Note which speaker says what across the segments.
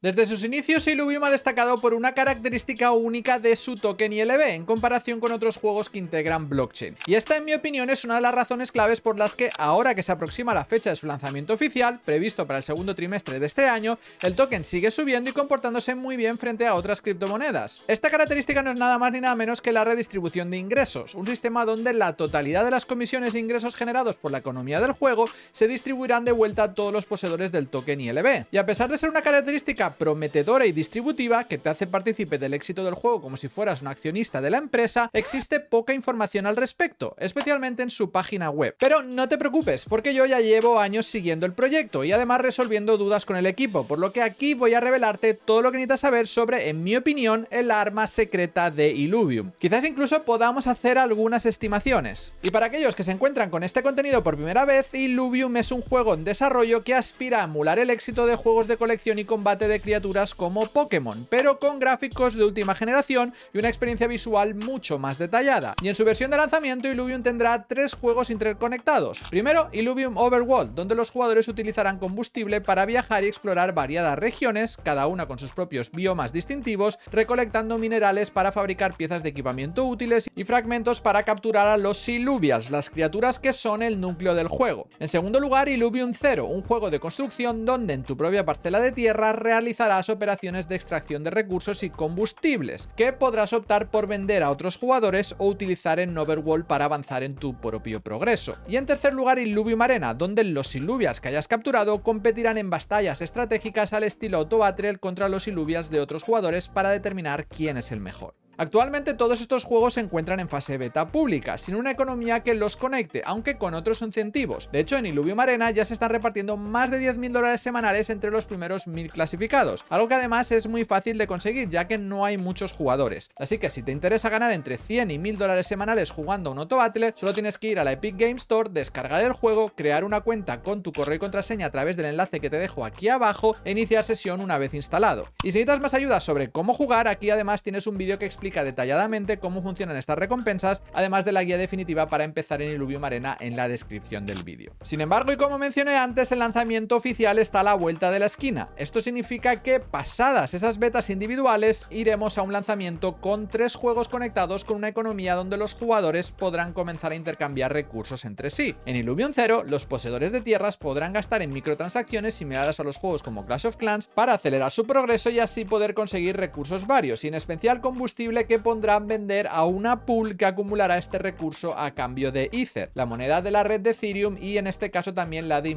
Speaker 1: Desde sus inicios, Illuvium ha destacado por una característica única de su token ILB en comparación con otros juegos que integran blockchain. Y esta, en mi opinión, es una de las razones claves por las que, ahora que se aproxima la fecha de su lanzamiento oficial, previsto para el segundo trimestre de este año, el token sigue subiendo y comportándose muy bien frente a otras criptomonedas. Esta característica no es nada más ni nada menos que la redistribución de ingresos, un sistema donde la totalidad de las comisiones e ingresos generados por la economía del juego se distribuirán de vuelta a todos los poseedores del token ILB. Y a pesar de ser una característica prometedora y distributiva que te hace partícipe del éxito del juego como si fueras un accionista de la empresa, existe poca información al respecto, especialmente en su página web. Pero no te preocupes, porque yo ya llevo años siguiendo el proyecto y además resolviendo dudas con el equipo, por lo que aquí voy a revelarte todo lo que necesitas saber sobre, en mi opinión, el arma secreta de Illuvium. Quizás incluso podamos hacer algunas estimaciones. Y para aquellos que se encuentran con este contenido por primera vez, Illuvium es un juego en desarrollo que aspira a emular el éxito de juegos de colección y combate de criaturas como Pokémon, pero con gráficos de última generación y una experiencia visual mucho más detallada. Y en su versión de lanzamiento, Illuvium tendrá tres juegos interconectados. Primero, Illuvium Overworld, donde los jugadores utilizarán combustible para viajar y explorar variadas regiones, cada una con sus propios biomas distintivos, recolectando minerales para fabricar piezas de equipamiento útiles y fragmentos para capturar a los Illuvias, las criaturas que son el núcleo del juego. En segundo lugar, Illuvium Zero, un juego de construcción donde en tu propia parcela de tierra realiza realizarás operaciones de extracción de recursos y combustibles, que podrás optar por vender a otros jugadores o utilizar en Overworld para avanzar en tu propio progreso. Y en tercer lugar, Illuvium Arena, donde los Iluvias que hayas capturado competirán en batallas estratégicas al estilo autobattle contra los Illuvias de otros jugadores para determinar quién es el mejor. Actualmente todos estos juegos se encuentran en fase beta pública, sin una economía que los conecte, aunque con otros incentivos. De hecho, en Illuvium Arena ya se están repartiendo más de 10.000 dólares semanales entre los primeros 1.000 clasificados, algo que además es muy fácil de conseguir ya que no hay muchos jugadores. Así que si te interesa ganar entre 100 y 1.000 dólares semanales jugando un Auto Battle, solo tienes que ir a la Epic Game Store, descargar el juego, crear una cuenta con tu correo y contraseña a través del enlace que te dejo aquí abajo e iniciar sesión una vez instalado. Y si necesitas más ayuda sobre cómo jugar, aquí además tienes un vídeo que explica detalladamente cómo funcionan estas recompensas, además de la guía definitiva para empezar en Illuvium Arena en la descripción del vídeo. Sin embargo, y como mencioné antes, el lanzamiento oficial está a la vuelta de la esquina. Esto significa que, pasadas esas betas individuales, iremos a un lanzamiento con tres juegos conectados con una economía donde los jugadores podrán comenzar a intercambiar recursos entre sí. En Illuvium 0, los poseedores de tierras podrán gastar en microtransacciones similares a los juegos como Clash of Clans para acelerar su progreso y así poder conseguir recursos varios, y en especial combustible que pondrán vender a una pool que acumulará este recurso a cambio de Ether, la moneda de la red de Ethereum y en este caso también la de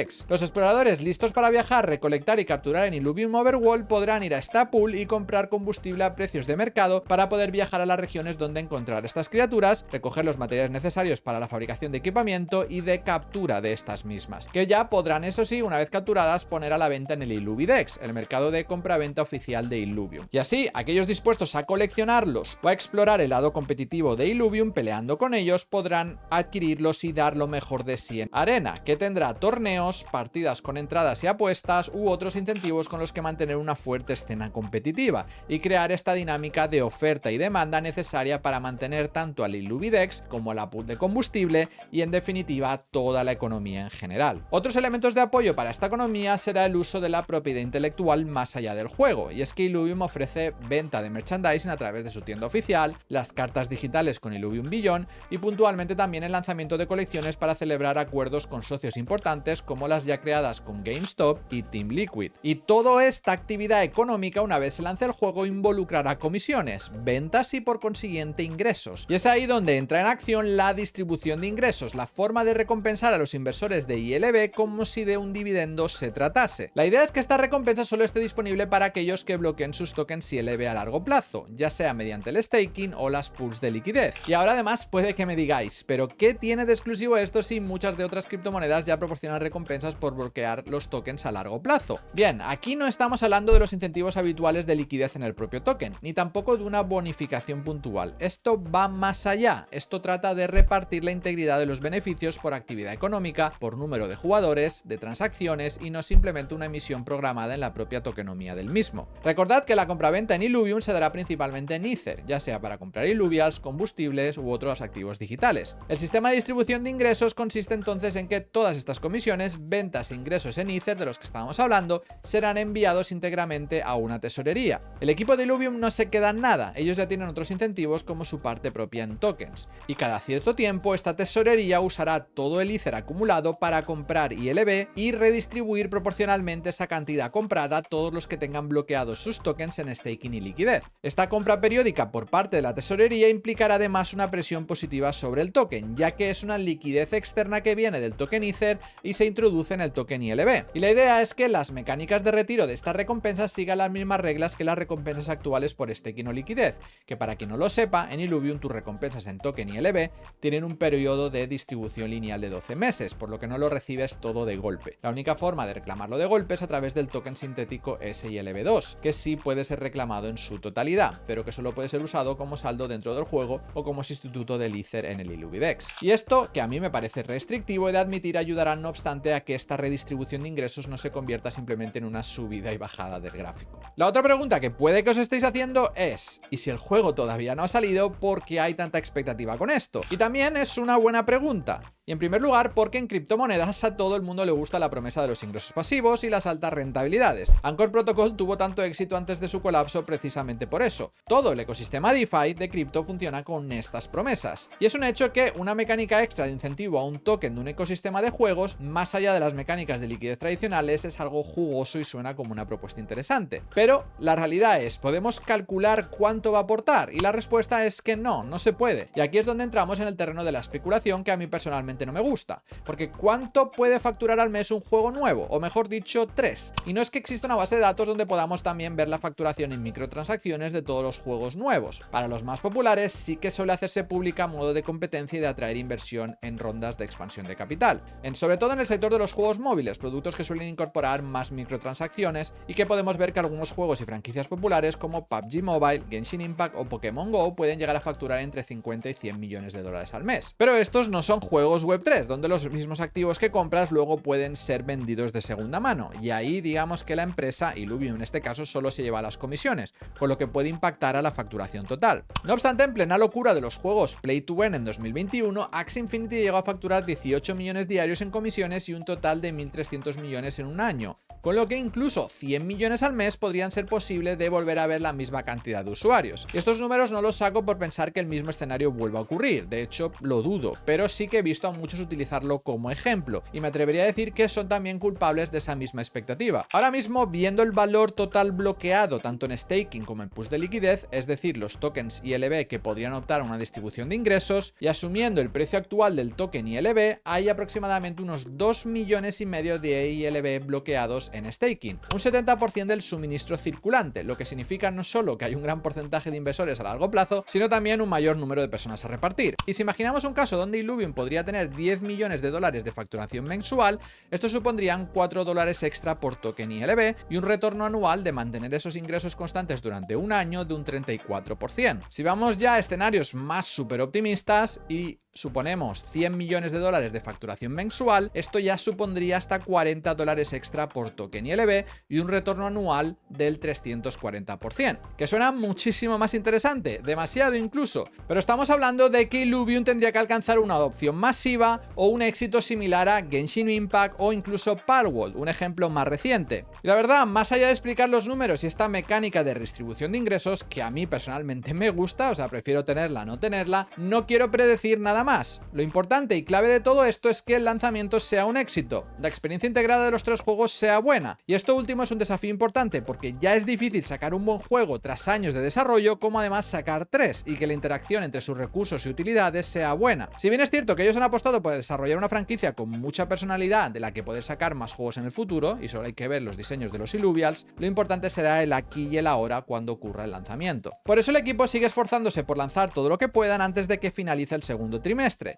Speaker 1: X. Los exploradores listos para viajar, recolectar y capturar en Illuvium Overworld podrán ir a esta pool y comprar combustible a precios de mercado para poder viajar a las regiones donde encontrar estas criaturas, recoger los materiales necesarios para la fabricación de equipamiento y de captura de estas mismas, que ya podrán, eso sí, una vez capturadas, poner a la venta en el Illuvidex, el mercado de compra-venta oficial de Illuvium. Y así, aquellos dispuestos a coleccionar o a explorar el lado competitivo de Illuvium peleando con ellos, podrán adquirirlos y dar lo mejor de sí en Arena, que tendrá torneos, partidas con entradas y apuestas u otros incentivos con los que mantener una fuerte escena competitiva y crear esta dinámica de oferta y demanda necesaria para mantener tanto al Illuvidex como a la pool de combustible y en definitiva toda la economía en general. Otros elementos de apoyo para esta economía será el uso de la propiedad intelectual más allá del juego, y es que Illuvium ofrece venta de merchandising a través de su tienda oficial, las cartas digitales con Illuvium Billón y puntualmente también el lanzamiento de colecciones para celebrar acuerdos con socios importantes como las ya creadas con GameStop y Team Liquid. Y toda esta actividad económica una vez se lance el juego involucrará comisiones, ventas y por consiguiente ingresos. Y es ahí donde entra en acción la distribución de ingresos, la forma de recompensar a los inversores de ILB como si de un dividendo se tratase. La idea es que esta recompensa solo esté disponible para aquellos que bloqueen sus tokens ILB a largo plazo, ya sea mediante el staking o las pools de liquidez. Y ahora además puede que me digáis, pero ¿qué tiene de exclusivo esto si muchas de otras criptomonedas ya proporcionan recompensas por bloquear los tokens a largo plazo? Bien, aquí no estamos hablando de los incentivos habituales de liquidez en el propio token, ni tampoco de una bonificación puntual. Esto va más allá, esto trata de repartir la integridad de los beneficios por actividad económica, por número de jugadores, de transacciones y no simplemente una emisión programada en la propia tokenomía del mismo. Recordad que la compraventa en Illuvium se dará principalmente en Ether, ya sea para comprar illuvials, combustibles u otros activos digitales. El sistema de distribución de ingresos consiste entonces en que todas estas comisiones, ventas e ingresos en Ether de los que estábamos hablando serán enviados íntegramente a una tesorería. El equipo de Illuvium no se queda en nada, ellos ya tienen otros incentivos como su parte propia en tokens. Y cada cierto tiempo esta tesorería usará todo el Ether acumulado para comprar ILB y redistribuir proporcionalmente esa cantidad comprada a todos los que tengan bloqueados sus tokens en staking y liquidez. Esta compra periódica por parte de la tesorería implicará además una presión positiva sobre el token, ya que es una liquidez externa que viene del token Ether y se introduce en el token ILB. Y la idea es que las mecánicas de retiro de estas recompensas sigan las mismas reglas que las recompensas actuales por staking este o liquidez, que para quien no lo sepa, en Illuvium tus recompensas en token ILB tienen un periodo de distribución lineal de 12 meses, por lo que no lo recibes todo de golpe. La única forma de reclamarlo de golpe es a través del token sintético SILB2, que sí puede ser reclamado en su totalidad pero que solo puede ser usado como saldo dentro del juego o como sustituto del Ether en el Illuvidex. Y esto, que a mí me parece restrictivo de admitir, ayudará no obstante a que esta redistribución de ingresos no se convierta simplemente en una subida y bajada del gráfico. La otra pregunta que puede que os estéis haciendo es, ¿y si el juego todavía no ha salido, por qué hay tanta expectativa con esto? Y también es una buena pregunta. Y en primer lugar, porque en criptomonedas a todo el mundo le gusta la promesa de los ingresos pasivos y las altas rentabilidades. Anchor Protocol tuvo tanto éxito antes de su colapso precisamente por eso, todo el ecosistema DeFi de cripto funciona con estas promesas. Y es un hecho que una mecánica extra de incentivo a un token de un ecosistema de juegos, más allá de las mecánicas de liquidez tradicionales, es algo jugoso y suena como una propuesta interesante. Pero la realidad es, ¿podemos calcular cuánto va a aportar? Y la respuesta es que no, no se puede. Y aquí es donde entramos en el terreno de la especulación que a mí personalmente no me gusta. Porque ¿cuánto puede facturar al mes un juego nuevo? O mejor dicho, tres. Y no es que exista una base de datos donde podamos también ver la facturación en microtransacciones de todos los juegos nuevos. Para los más populares sí que suele hacerse pública a modo de competencia y de atraer inversión en rondas de expansión de capital, sobre todo en el sector de los juegos móviles, productos que suelen incorporar más microtransacciones y que podemos ver que algunos juegos y franquicias populares como PUBG Mobile, Genshin Impact o Pokémon Go pueden llegar a facturar entre 50 y 100 millones de dólares al mes. Pero estos no son juegos Web3, donde los mismos activos que compras luego pueden ser vendidos de segunda mano, y ahí digamos que la empresa, Illuvium en este caso, solo se lleva las comisiones, con lo que puede impactar a la facturación total. No obstante, en plena locura de los juegos Play to Win en 2021, Axie Infinity llegó a facturar 18 millones diarios en comisiones y un total de 1.300 millones en un año con lo que incluso 100 millones al mes podrían ser posibles de volver a ver la misma cantidad de usuarios. Estos números no los saco por pensar que el mismo escenario vuelva a ocurrir, de hecho lo dudo, pero sí que he visto a muchos utilizarlo como ejemplo, y me atrevería a decir que son también culpables de esa misma expectativa. Ahora mismo, viendo el valor total bloqueado tanto en staking como en push de liquidez, es decir, los tokens ILB que podrían optar a una distribución de ingresos, y asumiendo el precio actual del token ILB, hay aproximadamente unos 2 millones y medio de ILB bloqueados en staking, un 70% del suministro circulante, lo que significa no solo que hay un gran porcentaje de inversores a largo plazo, sino también un mayor número de personas a repartir. Y si imaginamos un caso donde Illuvium podría tener 10 millones de dólares de facturación mensual, esto supondrían 4 dólares extra por token ILB y un retorno anual de mantener esos ingresos constantes durante un año de un 34%. Si vamos ya a escenarios más súper optimistas y suponemos 100 millones de dólares de facturación mensual, esto ya supondría hasta 40 dólares extra por token ILB y un retorno anual del 340%, que suena muchísimo más interesante, demasiado incluso, pero estamos hablando de que Illuvium tendría que alcanzar una adopción masiva o un éxito similar a Genshin Impact o incluso Palworld, un ejemplo más reciente. Y la verdad, más allá de explicar los números y esta mecánica de redistribución de ingresos, que a mí personalmente me gusta, o sea, prefiero tenerla no tenerla, no quiero predecir nada más. Lo importante y clave de todo esto es que el lanzamiento sea un éxito, la experiencia integrada de los tres juegos sea buena, y esto último es un desafío importante porque ya es difícil sacar un buen juego tras años de desarrollo, como además sacar tres, y que la interacción entre sus recursos y utilidades sea buena. Si bien es cierto que ellos han apostado por desarrollar una franquicia con mucha personalidad de la que poder sacar más juegos en el futuro, y solo hay que ver los diseños de los Illuvials, lo importante será el aquí y el ahora cuando ocurra el lanzamiento. Por eso el equipo sigue esforzándose por lanzar todo lo que puedan antes de que finalice el segundo trimestre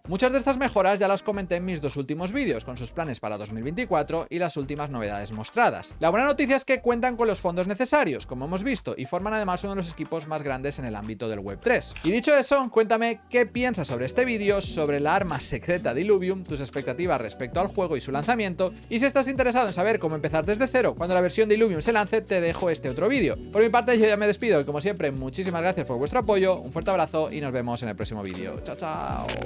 Speaker 1: Muchas de estas mejoras ya las comenté en mis dos últimos vídeos, con sus planes para 2024 y las últimas novedades mostradas. La buena noticia es que cuentan con los fondos necesarios, como hemos visto, y forman además uno de los equipos más grandes en el ámbito del Web3. Y dicho eso, cuéntame qué piensas sobre este vídeo, sobre la arma secreta de Illuvium, tus expectativas respecto al juego y su lanzamiento, y si estás interesado en saber cómo empezar desde cero cuando la versión de Illuvium se lance, te dejo este otro vídeo. Por mi parte yo ya me despido y como siempre, muchísimas gracias por vuestro apoyo, un fuerte abrazo y nos vemos en el próximo vídeo. Chao, chao.